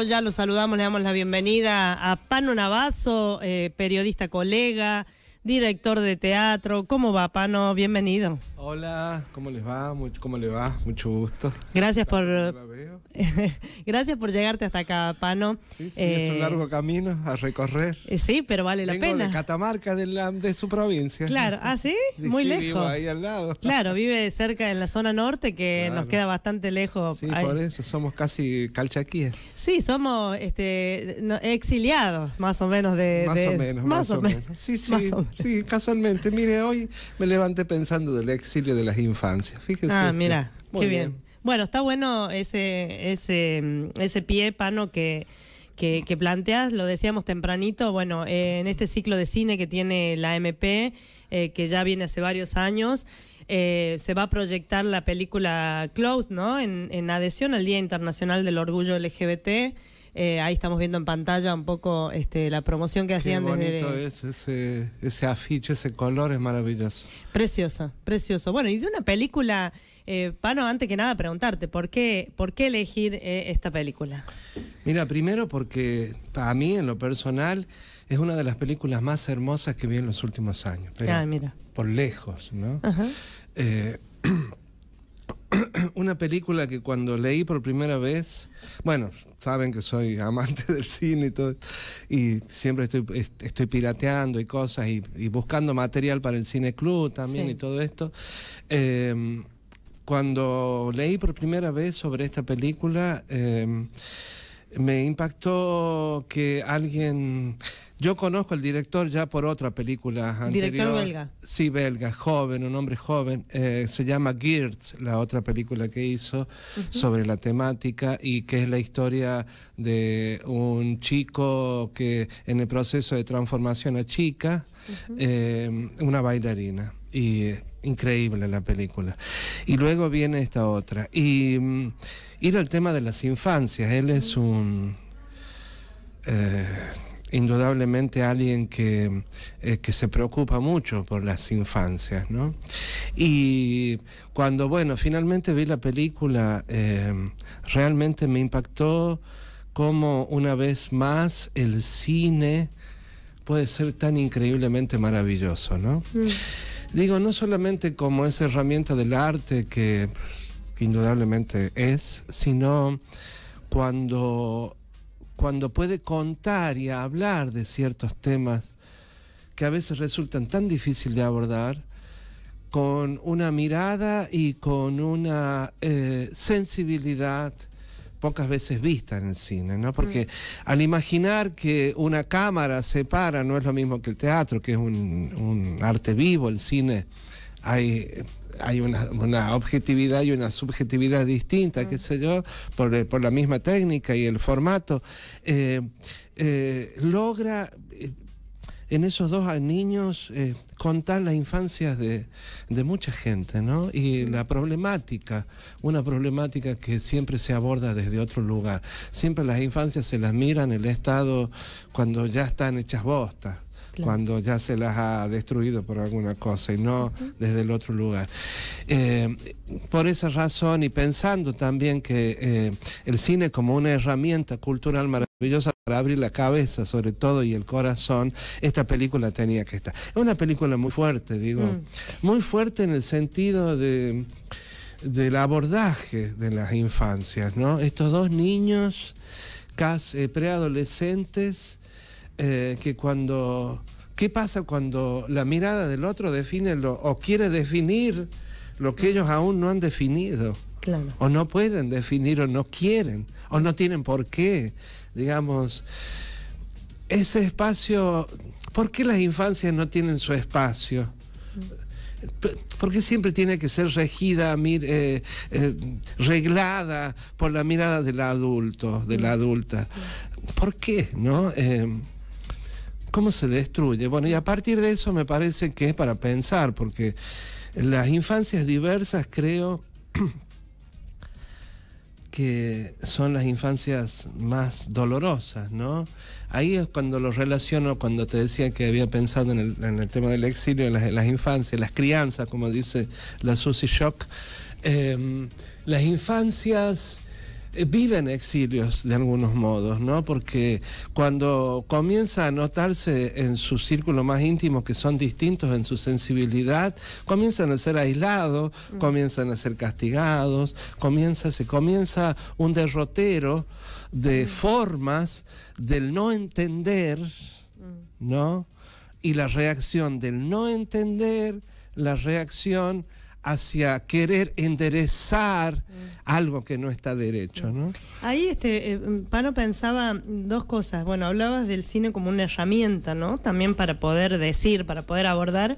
Pues ya lo saludamos, le damos la bienvenida a Pano Navazo, eh, periodista colega, director de teatro. ¿Cómo va, Pano? Bienvenido. Hola, ¿cómo les va? ¿Cómo le va? Mucho gusto. Gracias por Gracias por llegarte hasta acá, Pano. Sí, sí, es un eh, largo camino a recorrer. Eh, sí, pero vale la Vengo pena. de Catamarca, de, su provincia. Claro, ¿ah, sí? Muy sí, lejos. ahí al lado. Claro, vive cerca en la zona norte que nos queda bastante lejos. Sí, por eso somos casi calchaquíes. Sí, somos este, exiliados, más o menos. de Más o menos, más, o, menos. Sí, sí sí, casualmente. Mire, hoy me levanté pensando del exilio de las infancias. Fíjese. Ah, mira, qué bien. Bueno, está bueno ese, ese, ese pie, Pano, que, que, planteas, lo decíamos tempranito, bueno, eh, en este ciclo de cine que tiene la MP, eh, que ya viene hace varios años, eh, se va a proyectar la película Close, ¿no? En, en adhesión al Día Internacional del Orgullo LGBT. Eh, ahí estamos viendo en pantalla un poco este, la promoción que hacían Qué bonito ese, afiche, ese color es maravilloso. Precioso, precioso. Bueno, y de una película, eh, Pano, antes que nada preguntarte, ¿por qué, por qué elegir eh, esta película? Mira, primero porque a mí, en lo personal, es una de las películas más hermosas que vi en los últimos años. Ah, mira. Por lejos, ¿no? una película que cuando leí por primera vez, bueno, saben que soy amante del cine y todo, y siempre estoy, estoy pirateando y cosas y, buscando material para el cine club también y todo esto. Em, cuando leí por primera vez sobre esta película, em, me impactó que alguien yo conozco al director ya por otra película anterior. ¿Director belga? Sí, belga, joven, un hombre joven. Eh, se llama Geertz, la otra película que hizo sobre la temática y que es la historia de un chico que en el proceso de transformación a chica, eh, una bailarina. Y eh, increíble la película. Y luego viene esta otra. Y era mm, el tema de las infancias. Él es un indudablemente alguien que, eh, que, se preocupa mucho por las infancias, ¿no? Y cuando, bueno, finalmente vi la película, eh, realmente me impactó cómo una vez más el cine puede ser tan increíblemente maravilloso, ¿no? Mm. Digo, no solamente como esa herramienta del arte que indudablemente es, sino cuando cuando puede contar y hablar de ciertos temas que a veces resultan tan difíciles de abordar, con una mirada y con una eh, sensibilidad pocas veces vista en el cine, ¿no? Porque mm. al imaginar que una cámara se para, no es lo mismo que el teatro, que es un, un arte vivo, el cine hay hay una, objetividad y una subjetividad distinta, qué sé yo, eh, por, la misma técnica y el formato, eh, eh, logra en esos dos niños contar las infancias de, de, mucha gente, ¿no? Y la problemática, una problemática que siempre se aborda desde otro lugar. Siempre las infancias se las miran el estado cuando ya están hechas bostas cuando ya se las ha destruido por alguna cosa y no desde el otro lugar. Eh, por esa razón y pensando también que eh, el cine como una herramienta cultural maravillosa para abrir la cabeza sobre todo y el corazón, esta película tenía que estar. Es una película muy fuerte, digo, mm. muy fuerte en el sentido de del abordaje de las infancias, ¿no? Estos dos niños casi eh, preadolescentes eh, que cuando... ¿Qué pasa cuando la mirada del otro define lo, o quiere definir lo que ellos aún no han definido? O no pueden definir o no quieren o no tienen por qué. Digamos, ese espacio, ¿por qué las infancias no tienen su espacio? ¿Por qué siempre tiene que ser regida, eh, eh, reglada por la mirada del adulto, de la adulta? ¿Por qué? ¿No? ¿Cómo se destruye? Bueno, y a partir de eso me parece que es para pensar, porque las infancias diversas creo que son las infancias más dolorosas, ¿no? Ahí es cuando lo relaciono, cuando te decía que había pensado en el, tema del exilio, en las, infancias, las crianzas, como dice la Susie Shock. Em, las infancias eh, viven exilios de algunos modos, ¿no? Porque cuando comienza a notarse en su círculo más íntimo que son distintos en su sensibilidad, comienzan a ser aislados, mm. comienzan a ser castigados, comienza, se comienza un derrotero de formas del no entender, mm. ¿no? Y la reacción del no entender, la reacción hacia querer enderezar mm. algo que no está derecho, ¿no? Ahí, este, eh, Pano pensaba dos cosas. Bueno, hablabas del cine como una herramienta, ¿no? También para poder decir, para poder abordar.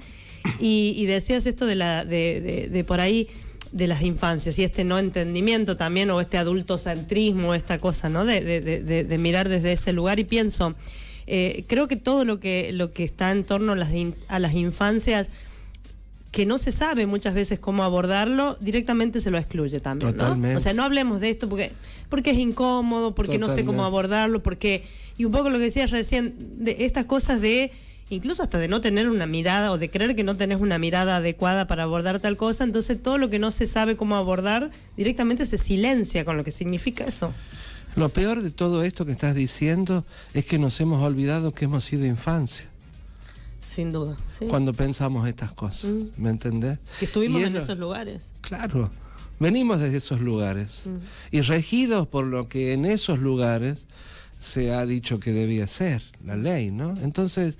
Y, decías esto de, la, de, por ahí de las infancias y este no entendimiento también o este adultocentrismo, esta cosa, ¿no? De, mirar desde ese lugar y pienso, eh, creo que todo lo que, lo que está en torno a las infancias que no se sabe muchas veces cómo abordarlo, directamente se lo excluye también. O sea, no hablemos de esto porque, porque es incómodo, porque no sé cómo abordarlo, porque. Y un poco lo que decías recién, de estas cosas de. Incluso hasta de no tener una mirada o de creer que no tenés una mirada adecuada para abordar tal cosa, entonces todo lo que no se sabe cómo abordar directamente se silencia con lo que significa eso. Lo peor de todo esto que estás diciendo es que nos hemos olvidado que hemos sido infancia. Sin duda. Cuando pensamos estas cosas, mm. ¿me entendés? Que estuvimos en esos lugares. Claro, venimos desde esos lugares. Mm. Y regidos por lo que en esos lugares se ha dicho que debía ser, la ley, ¿no? Entonces,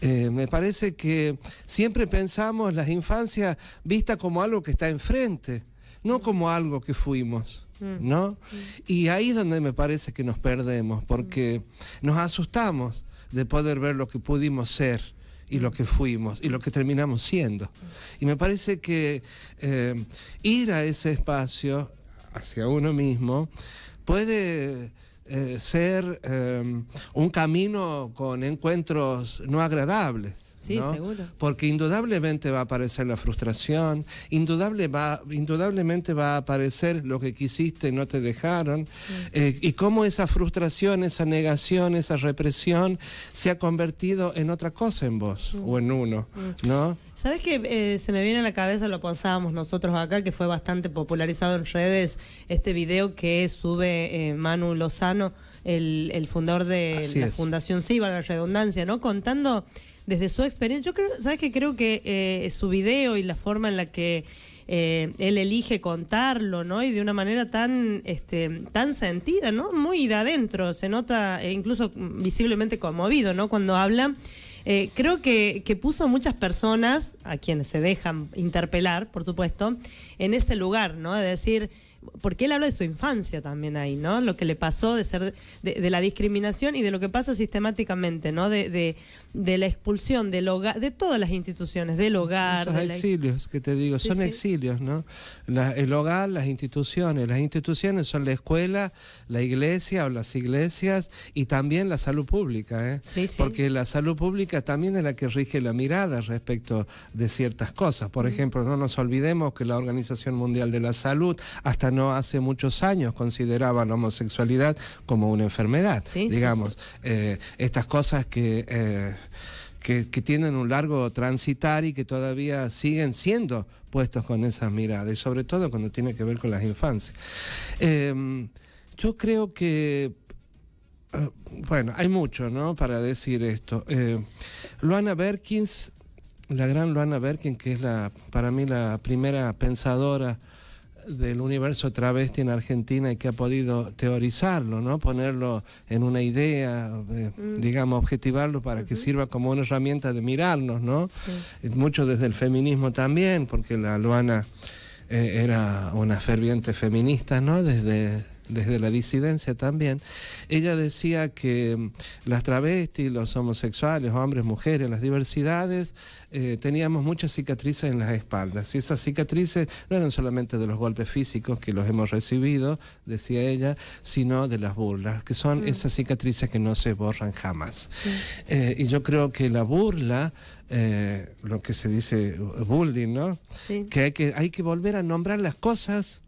eh, me parece que siempre pensamos las infancias vista como algo que está enfrente, no mm. como algo que fuimos. ¿No? Y ahí es donde me parece que nos perdemos, porque nos asustamos de poder ver lo que pudimos ser y lo que fuimos y lo que terminamos siendo. Y me parece que eh, ir a ese espacio, hacia uno mismo, puede... Eh, ser eh, un camino con encuentros no agradables. Sí, seguro. Porque indudablemente va a aparecer la frustración, indudable va, indudablemente va a aparecer lo que quisiste y no te dejaron, eh, y cómo esa frustración, esa negación, esa represión se ha convertido en otra cosa en vos o en uno, ¿no? ¿Sabes que eh, se me viene a la cabeza, lo pensábamos nosotros acá, que fue bastante popularizado en redes, este video que sube eh, Manu Lozano, el, fundador de la Fundación Ciba, la redundancia, ¿no? Contando desde su experiencia, yo creo, ¿sabes que Creo que eh, su video y la forma en la que eh, él elige contarlo, ¿no? Y de una manera tan, este, tan sentida, ¿no? Muy de adentro, se nota eh, incluso visiblemente conmovido, ¿no? Cuando habla. creo que, que puso muchas personas, a quienes se dejan interpelar, por supuesto, en ese lugar, ¿no? De decir, porque él habla de su infancia también ahí, ¿no? Lo que le pasó de ser de, la discriminación y de lo que pasa sistemáticamente, ¿no? De, la expulsión del hogar, de todas las instituciones, del hogar. Esos exilios, que te digo, son exilios, ¿no? el hogar, las instituciones, las instituciones son la escuela, la iglesia o las iglesias y también la salud pública, ¿eh? porque la salud pública también es la que rige la mirada respecto de ciertas cosas. Por ejemplo, no nos olvidemos que la Organización Mundial de la Salud hasta no hace muchos años consideraban la homosexualidad como una enfermedad. digamos, eh, estas cosas eh, que, que, tienen un largo transitar y que todavía siguen siendo puestos con esas miradas, y sobre todo cuando tiene que ver con las infancias. Em, yo creo que eh, bueno, hay mucho, ¿no? Para decir esto. Luana Berkins, la gran Luana Berkins, que es la, para mí la primera pensadora del universo travesti en Argentina y que ha podido teorizarlo, ¿no? Ponerlo en una idea, mm. digamos, objetivarlo para que sirva como una herramienta de mirarnos, ¿no? Eh, mucho desde el feminismo también, porque la Luana eh, era una ferviente feminista, ¿no? Desde desde la disidencia también, ella decía que mm, las travestis, los homosexuales, hombres, mujeres, las diversidades, eh, teníamos muchas cicatrices en las espaldas. Y esas cicatrices no eran solamente de los golpes físicos que los hemos recibido, decía ella, sino de las burlas, que son esas cicatrices que no se borran jamás. Eh, y yo creo que la burla... Eh, lo que se dice bullying, ¿no? Que hay que hay que volver a nombrar las cosas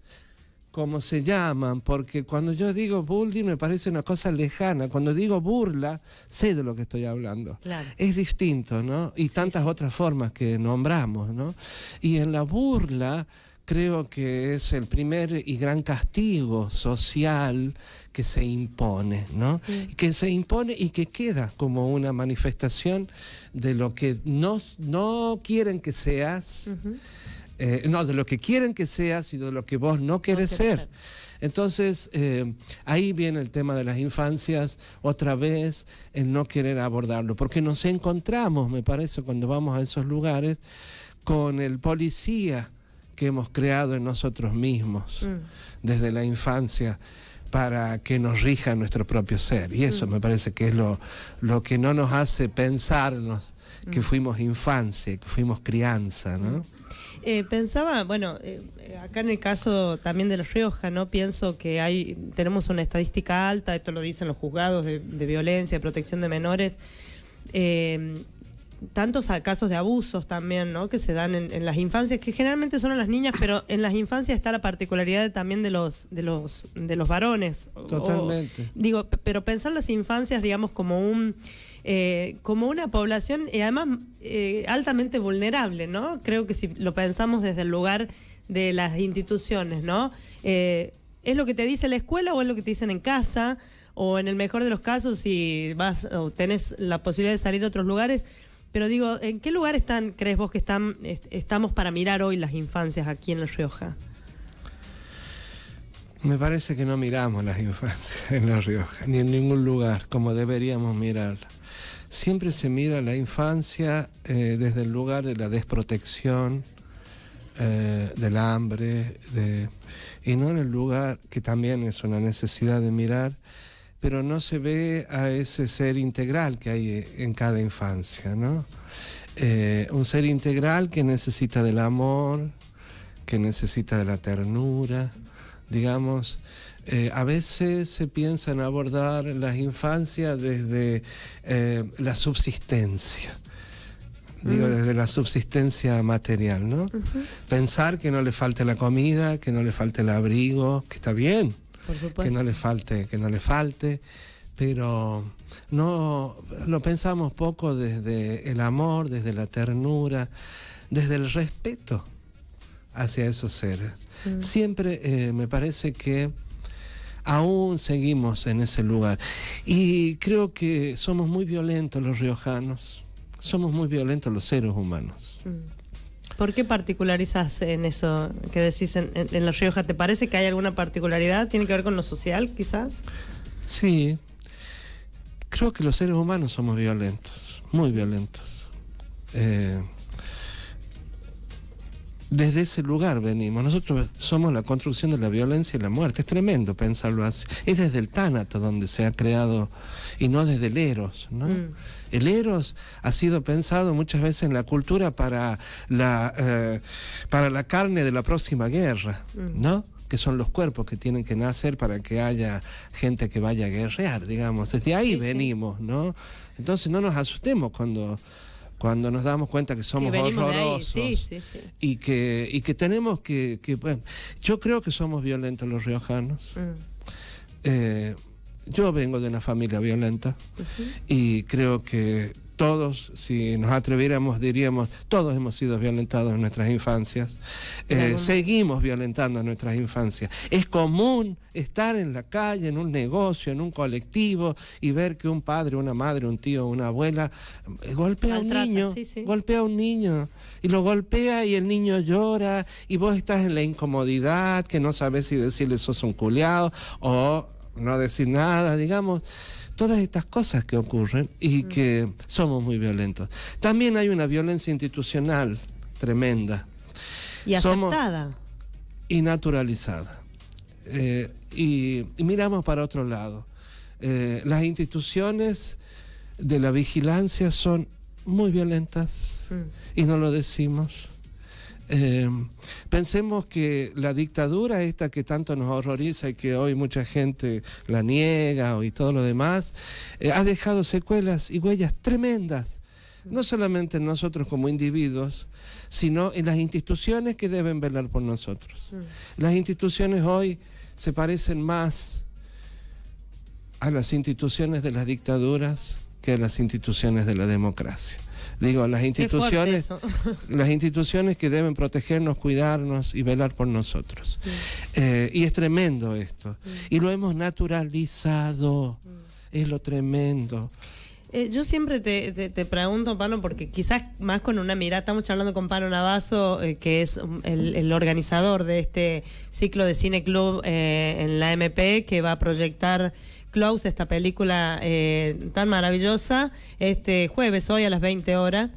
como se llaman, porque cuando yo digo bullying me parece una cosa lejana, cuando digo burla sé de lo que estoy hablando. Es distinto, ¿no? Y tantas otras formas que nombramos, ¿no? Y en la burla creo que es el primer y gran castigo social que se impone, ¿no? Que se impone y que queda como una manifestación de lo que no, no quieren que seas. Eh, no de lo que quieren que seas, sino de lo que vos no querés ser. Entonces, eh, ahí viene el tema de las infancias, otra vez, el no querer abordarlo, porque nos encontramos, me parece, cuando vamos a esos lugares, con el policía que hemos creado en nosotros mismos, mm. desde la infancia para que nos rija nuestro propio ser. Y eso mm. me parece que es lo, lo que no nos hace pensarnos que mm. fuimos infancia, que fuimos crianza, mm. eh, pensaba, bueno, eh, acá en el caso también de los Rioja, ¿no? Pienso que hay, tenemos una estadística alta, esto lo dicen los juzgados de, de violencia, protección de menores, eh, tantos casos de abusos también, ¿no? Que se dan en, las infancias, que generalmente son en las niñas, pero en las infancias está la particularidad también de los, de los, de los varones. Totalmente. digo, pero pensar las infancias, digamos, como un eh, como una población y eh, además eh, altamente vulnerable, ¿no? Creo que si lo pensamos desde el lugar de las instituciones, ¿no? ¿Es lo que te dice la escuela o es lo que te dicen en casa? O en el mejor de los casos, si vas o tenés la posibilidad de salir a otros lugares, pero digo, ¿en qué lugar están, crees vos que están, estamos para mirar hoy las infancias aquí en La Rioja? Me parece que no miramos las infancias en La Rioja, ni en ningún lugar, como deberíamos mirar. Siempre se mira la infancia eh, desde el lugar de la desprotección, eh, del hambre, y no en el lugar que también es una necesidad de mirar pero no se ve a ese ser integral que hay en cada infancia, ¿no? Eh, un ser integral que necesita del amor, que necesita de la ternura, digamos. Eh, a veces se piensa en abordar las infancias desde eh, la subsistencia digo, desde la subsistencia material, ¿no? Pensar que no le falte la comida, que no le falte el abrigo, que está bien, que no le falte, que no le falte. Pero no lo pensamos poco desde el amor, desde la ternura, desde el respeto hacia esos seres. Mm. Siempre eh, me parece que aún seguimos en ese lugar. Y creo que somos muy violentos los riojanos, somos muy violentos los seres humanos. Mm. ¿Por qué particularizas en eso que decís en, La Rioja? ¿Te parece que hay alguna particularidad? ¿Tiene que ver con lo social, quizás? Sí. Creo que los seres humanos somos violentos, muy violentos. Eh, desde ese lugar venimos. Nosotros somos la construcción de la violencia y la muerte. Es tremendo pensarlo así. Es desde el tánato donde se ha creado y no desde el eros, ¿no? Mm. El eros ha sido pensado muchas veces en la cultura para la, eh, para la carne de la próxima guerra, mm. ¿no? que son los cuerpos que tienen que nacer para que haya gente que vaya a guerrear, digamos. Desde ahí venimos, ¿no? Entonces no nos asustemos cuando cuando nos damos cuenta que somos horrorosos sí, sí, y que que tenemos que, yo creo que somos violentos los riojanos. Mm. Eh, yo vengo de una familia violenta y creo que todos, si nos atreviéramos, diríamos, todos hemos sido violentados en nuestras infancias, eh, seguimos violentando en nuestras infancias. Es común estar en la calle, en un negocio, en un colectivo y ver que un padre, una madre, un tío, una abuela eh, golpea a un niño, golpea a un niño y lo golpea y el niño llora y vos estás en la incomodidad que no sabes si decirle sos un culeado o no decir nada, digamos, todas estas cosas que ocurren y que somos muy violentos. También hay una violencia institucional tremenda. Y aceptada. y naturalizada. Eh, y, miramos para otro lado. Eh, las instituciones de la vigilancia son muy violentas mm. y no lo decimos. Eh, pensemos que la dictadura esta que tanto nos horroriza y que hoy mucha gente la niega y todo lo demás, eh, ha dejado secuelas y huellas tremendas, no solamente en nosotros como individuos, sino en las instituciones que deben velar por nosotros. Mm. Las instituciones hoy se parecen más a las instituciones de las dictaduras que a las instituciones de la democracia digo, las instituciones, las instituciones que deben protegernos, cuidarnos y velar por nosotros. Eh, y es tremendo esto. Y lo hemos naturalizado. Es lo tremendo. Eh, yo siempre te, pregunto, Pano, porque quizás más con una mirada, estamos hablando con Pano Navazo, eh, que es um, el, el, organizador de este ciclo de Cine Club en la MP, que va a proyectar Close, esta película eh, tan maravillosa, este jueves, hoy a las 20 horas.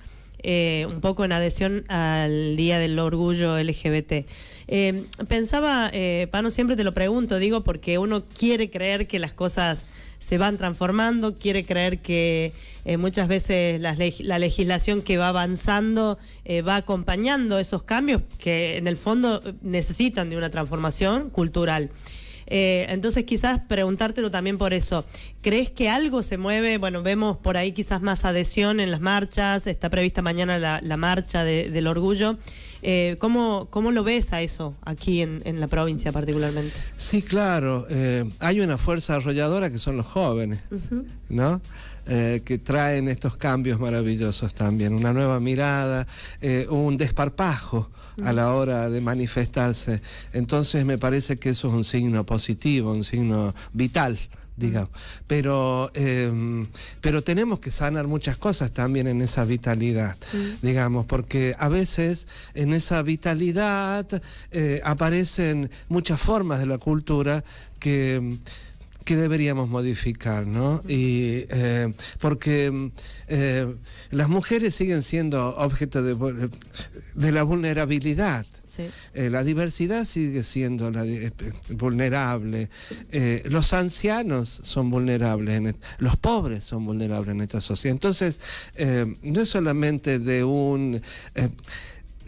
Eh, un poco en adhesión al Día del Orgullo LGBT. Eh, pensaba, Pano, siempre te lo pregunto, digo, porque uno quiere creer que las cosas se van transformando, quiere creer que muchas veces la, legislación que va avanzando va acompañando esos cambios que en el fondo necesitan de una transformación cultural. Eh, entonces quizás preguntártelo también por eso. ¿Crees que algo se mueve? Bueno, vemos por ahí quizás más adhesión en las marchas, está prevista mañana la, marcha del orgullo. Eh, ¿cómo, lo ves a eso aquí en, la provincia particularmente? Sí, claro. Eh, hay una fuerza arrolladora que son los jóvenes, ¿no? Eh, que traen estos cambios maravillosos también, una nueva mirada, eh, un desparpajo a la hora de manifestarse. Entonces me parece que eso es un signo positivo, un signo vital digamos. Pero, em, pero tenemos que sanar muchas cosas también en esa vitalidad, digamos, porque a veces en esa vitalidad eh, aparecen muchas formas de la cultura que que deberíamos modificar, ¿no? Y, eh, porque eh, las mujeres siguen siendo objeto de, la vulnerabilidad. Eh, la diversidad sigue siendo vulnerable. los ancianos son vulnerables, los pobres son vulnerables en esta sociedad. Entonces, no es solamente de un...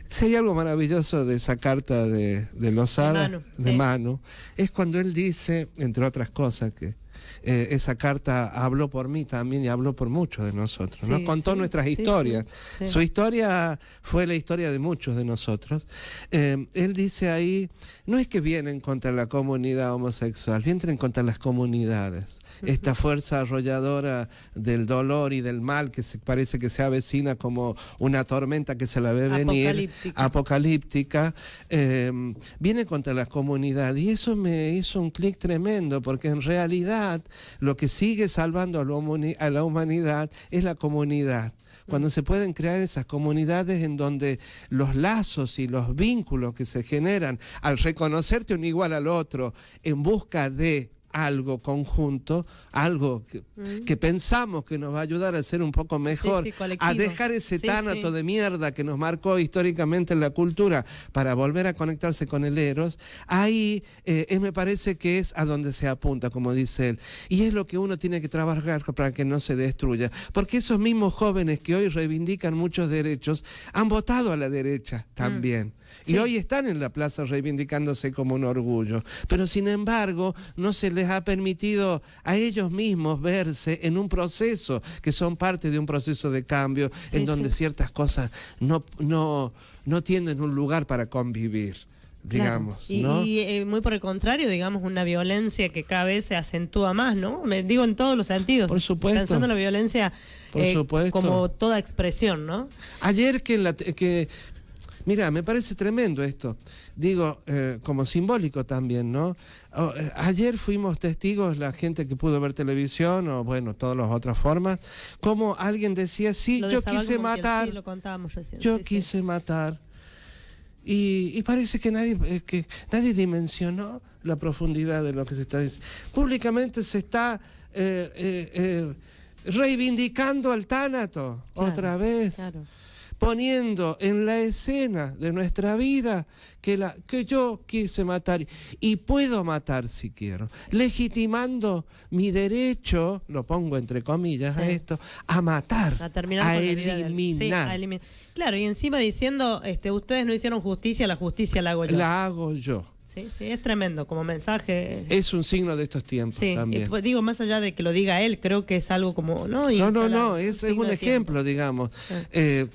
Si hay algo maravilloso de esa carta de, de Lozada, de, mano, es cuando él dice, entre otras cosas, que eh, esa carta habló por mí también y habló por muchos de nosotros, Nos Contó nuestras historias. Su historia fue la historia de muchos de nosotros. Eh, él dice ahí, no es que vienen contra la comunidad homosexual, vienen contra las comunidades esta fuerza arrolladora del dolor y del mal que se, parece que se avecina como una tormenta que se la ve venir, apocalíptica, em, viene contra la comunidad. Y eso me hizo un clic tremendo, porque en realidad lo que sigue salvando a la humanidad es la comunidad cuando se pueden crear esas comunidades en donde los lazos y los vínculos que se generan al reconocerte un igual al otro en busca de algo conjunto, algo mm. que, pensamos que nos va a ayudar a ser un poco mejor, a dejar ese tánato de mierda que nos marcó históricamente en la cultura para volver a conectarse con el Eros, ahí eh, eh, me parece que es a donde se apunta, como dice él. Y es lo que uno tiene que trabajar para que no se destruya. Porque esos mismos jóvenes que hoy reivindican muchos derechos han votado a la derecha también. Mm. Y hoy están en la plaza reivindicándose como un orgullo. Pero sin embargo, no se les ha permitido a ellos mismos verse en un proceso, que son parte de un proceso de cambio, en donde ciertas cosas no, no, no tienen un lugar para convivir digamos. Y, eh, muy por el contrario, digamos, una violencia que cada vez se acentúa más, ¿no? Me digo en todos los sentidos. Por supuesto. Pensando en la violencia por eh, como toda expresión, ¿no? Ayer que, la, que Mira, me parece tremendo esto. Digo, eh, como simbólico también, ¿no? Oh, eh, ayer fuimos testigos, la gente que pudo ver televisión o, bueno, todas las otras formas, como alguien decía, sí, yo quise matar. yo quise matar. Y, parece que nadie, eh, que nadie dimensionó la profundidad de lo que se está diciendo. Públicamente se está reivindicando al tánato otra vez poniendo en la escena de nuestra vida que, la, que yo quise matar y puedo matar si quiero, legitimando mi derecho, lo pongo entre comillas a esto, a matar, a, terminar eliminar. claro, y encima diciendo, este, ustedes no hicieron justicia, la justicia la hago yo. La hago yo. Sí, sí, es tremendo como mensaje. Es un signo de estos tiempos también. Pues, digo, más allá de que lo diga él, creo que es algo como. No, no, no, no, es, un, ejemplo, digamos. Eh,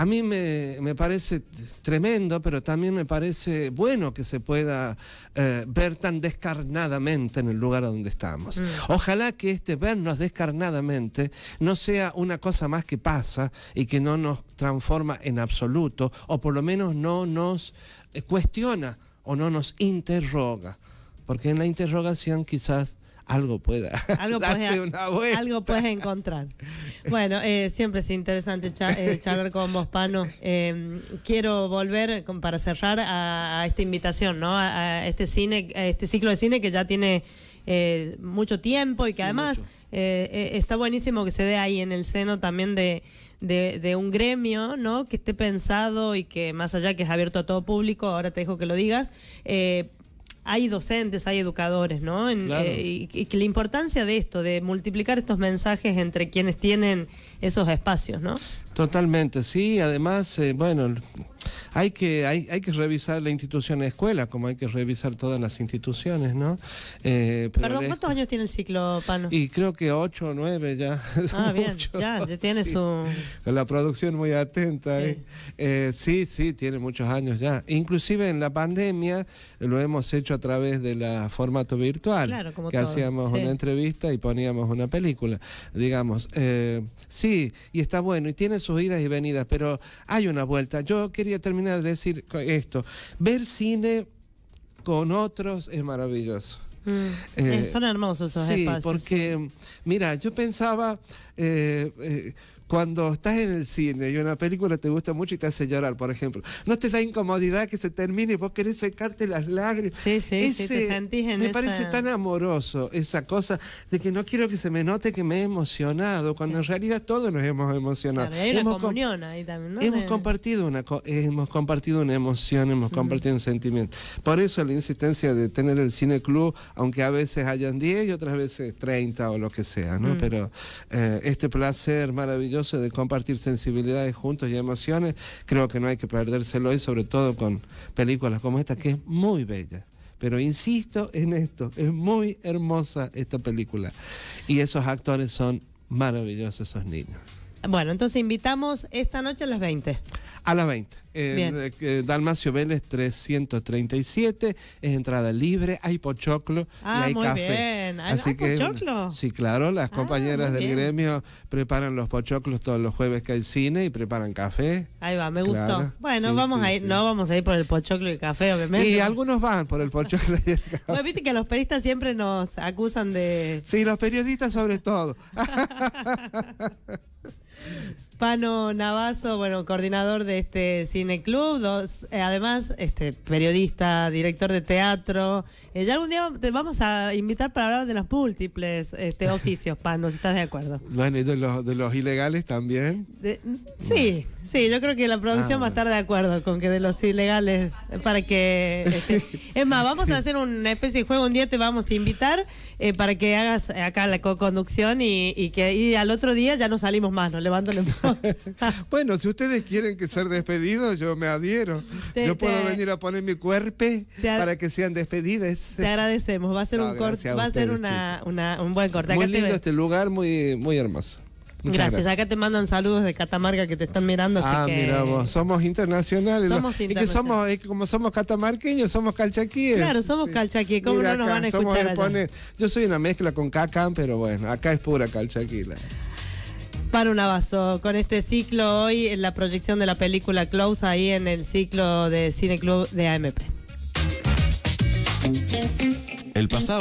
a mí me, parece tremendo, pero también me parece bueno que se pueda eh, ver tan descarnadamente en el lugar donde estamos. Mm. Ojalá que este vernos descarnadamente no sea una cosa más que pasa y que no nos transforma en absoluto, o por lo menos no nos eh, cuestiona o no nos interroga, porque en la interrogación quizás algo pueda. Algo, puedes, algo puedes encontrar. Bueno, eh, siempre es interesante eh, charlar con vos, Pano. Em, quiero volver para cerrar a, esta invitación, ¿no? A, este cine, este ciclo de cine que ya tiene eh, mucho tiempo y que además está buenísimo que se dé ahí en el seno también de, un gremio, ¿no? Que esté pensado y que más allá que es abierto a todo público, ahora te dejo que lo digas, hay docentes, hay educadores, ¿no? Eh, y, y, la importancia de esto, de multiplicar estos mensajes entre quienes tienen esos espacios, ¿no? Totalmente, sí, además, eh, bueno, hay que, hay, que revisar la institución de escuela, como hay que revisar todas las instituciones, ¿no? Eh, Perdón, ¿cuántos este años tiene el ciclo, Pano? Y creo que ocho o nueve ya. Ah, bien, ya, ya tiene su... La producción muy atenta. Sí. ¿eh? eh. sí, sí, tiene muchos años ya. Inclusive en la pandemia lo hemos hecho a través de la formato virtual, claro, como que hacíamos una entrevista y poníamos una película, digamos. sí, y está bueno, y tiene su sus idas y venidas, pero hay una vuelta. Yo quería terminar de decir esto. Ver cine con otros es maravilloso. Mm. Eh, eh, son hermosos esos espacios. Porque, sí, porque, mira, yo pensaba, eh, cuando estás en el cine y una película te gusta mucho y te hace llorar, por ejemplo, ¿no te da incomodidad que se termine y vos querés secarte las lágrimas? Sí, sí, sí Me parece tan amoroso esa cosa de que no quiero que se me note que me he emocionado, cuando en realidad todos nos hemos emocionado. hay una hemos comunión ahí también, ¿no? Hemos, compartido una, hemos compartido una emoción, hemos compartido un sentimiento. Por eso la insistencia de tener el cine club, aunque a veces hayan 10 y otras veces 30 o lo que sea, ¿no? Mm. Pero eh, este placer maravilloso de compartir sensibilidades juntos y emociones, creo que no hay que perdérselo y sobre todo con películas como esta, que es muy bella. Pero insisto en esto, es muy hermosa esta película. Y esos actores son maravillosos, esos niños. Bueno, entonces invitamos esta noche a las 20. A las 20. Eh, Dalmacio Vélez 337, es entrada libre, hay pochoclo y ah, hay muy café. Bien. Así ¿Hay que, pochoclo? Sí, claro, las ah, compañeras del gremio preparan los pochoclos todos los jueves que hay cine y preparan café. Ahí va, me gustó. Bueno, vamos a ir, no vamos a ir por el pochoclo y el café, obviamente. Y algunos van por el pochoclo y el café. Pues viste que los periodistas siempre nos acusan de... Sí, los periodistas sobre todo. Pano Navazo, bueno, coordinador de este Cine Club, eh, además este periodista, director de teatro. Eh, ya algún día te vamos a invitar para hablar de los múltiples este, oficios, Pano, si estás de acuerdo. Bueno, ¿y de los, de los ilegales también? sí, sí, yo creo que la producción ah, va a estar de acuerdo con que de los ilegales, para que... Este, es más, vamos a hacer una especie de juego, un día te vamos a invitar eh, para que hagas acá la co-conducción y, que y al otro día ya no salimos más, nos levantamos bueno, si ustedes quieren que ser despedidos, yo me adhiero. yo puedo venir a poner mi cuerpo para que sean despedidas. Te agradecemos. Va a ser un va a ser una, un buen corte. Muy lindo este lugar, muy, muy hermoso. Gracias. Acá te mandan saludos de Catamarca que te están mirando. ah, mira somos internacionales. Somos internacionales. que somos, como somos catamarqueños, somos calchaquíes. Claro, somos calchaquíes. ¿Cómo no nos van a escuchar? yo soy una mezcla con Cacán, pero bueno, acá es pura calchaquila. Para un abrazo con este ciclo hoy en la proyección de la película Close ahí en el ciclo de Cine Club de AMP. El pasado.